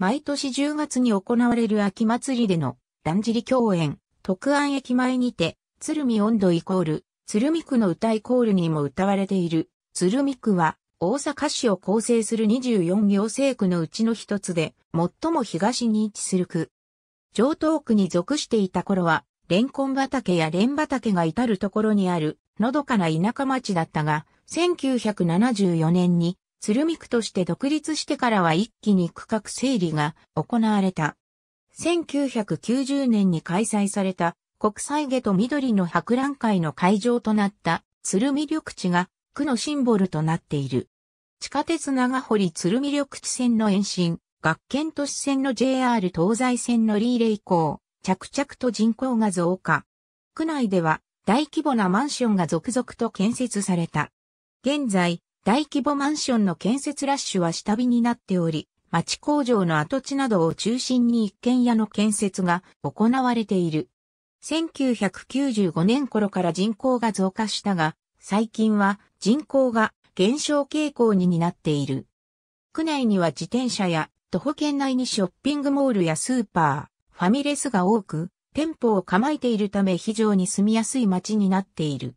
毎年10月に行われる秋祭りでの、だんじり共演、特安駅前にて、鶴見温度イコール、鶴見区の歌イコールにも歌われている、鶴見区は、大阪市を構成する24行政区のうちの一つで、最も東に位置する区。上東区に属していた頃は、レンコン畑やレン畑が至るところにある、のどかな田舎町だったが、1974年に鶴見区として独立してからは一気に区画整理が行われた。1990年に開催された国際下と緑の博覧会の会場となった鶴見緑地が区のシンボルとなっている。地下鉄長堀鶴見緑地線の延伸、学研都市線の JR 東西線のリーレ以降、着々と人口が増加。区内では大規模なマンションが続々と建設された。現在、大規模マンションの建設ラッシュは下火になっており、町工場の跡地などを中心に一軒家の建設が行われている。1995年頃から人口が増加したが、最近は人口が減少傾向になっている。区内には自転車や徒歩圏内にショッピングモールやスーパー、ファミレスが多く、店舗を構えているため非常に住みやすい街になっている。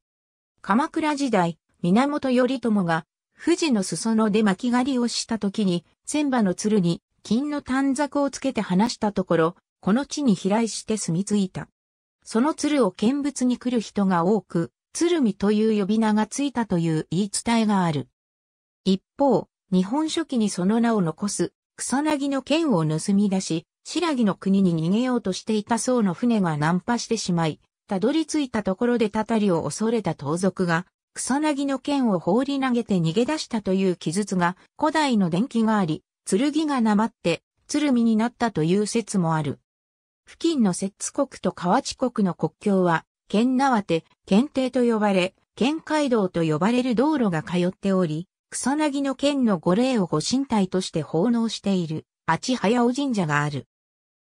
鎌倉時代、源頼朝が富士の裾野で巻き狩りをした時に、千葉の鶴に金の短冊をつけて話したところ、この地に飛来して住み着いた。その鶴を見物に来る人が多く、鶴見という呼び名がついたという言い伝えがある。一方、日本書紀にその名を残す、草薙の剣を盗み出し、白木の国に逃げようとしていた僧の船が難破してしまい、たどり着いたところでたたりを恐れた盗賊が、草薙の剣を放り投げて逃げ出したという記述が古代の伝記があり、剣がなまって、鶴見になったという説もある。付近の摂津国と河内国の国境は、県縄手、県邸と呼ばれ、県街道と呼ばれる道路が通っており、草薙の剣の御霊をご神体として奉納している、あちはやお神社がある。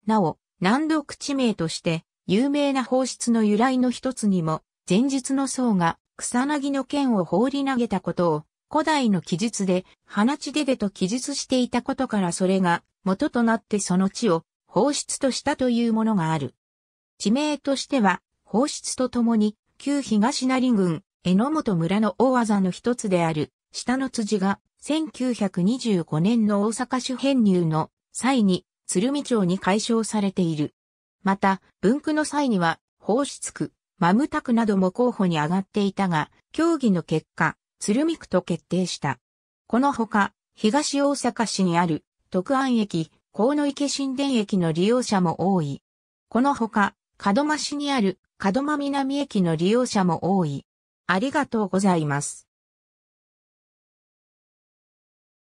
なお、南独地名として、有名な放出の由来の一つにも、前述の層が草薙の剣を放り投げたことを、古代の記述で、花地ででと記述していたことからそれが元となってその地を放出としたというものがある。地名としては、放出とともに、旧東成郡、ノ本村の大技の一つである、下の辻が、1925年の大阪市編入の際に、鶴見町に解消されている。また、文句の際には、放出区、マムタクなども候補に上がっていたが、協議の結果、鶴見区と決定した。このほか、東大阪市にある徳安駅、河野池新田駅の利用者も多い。このほか、門真市にある門真南駅の利用者も多い。ありがとうございます。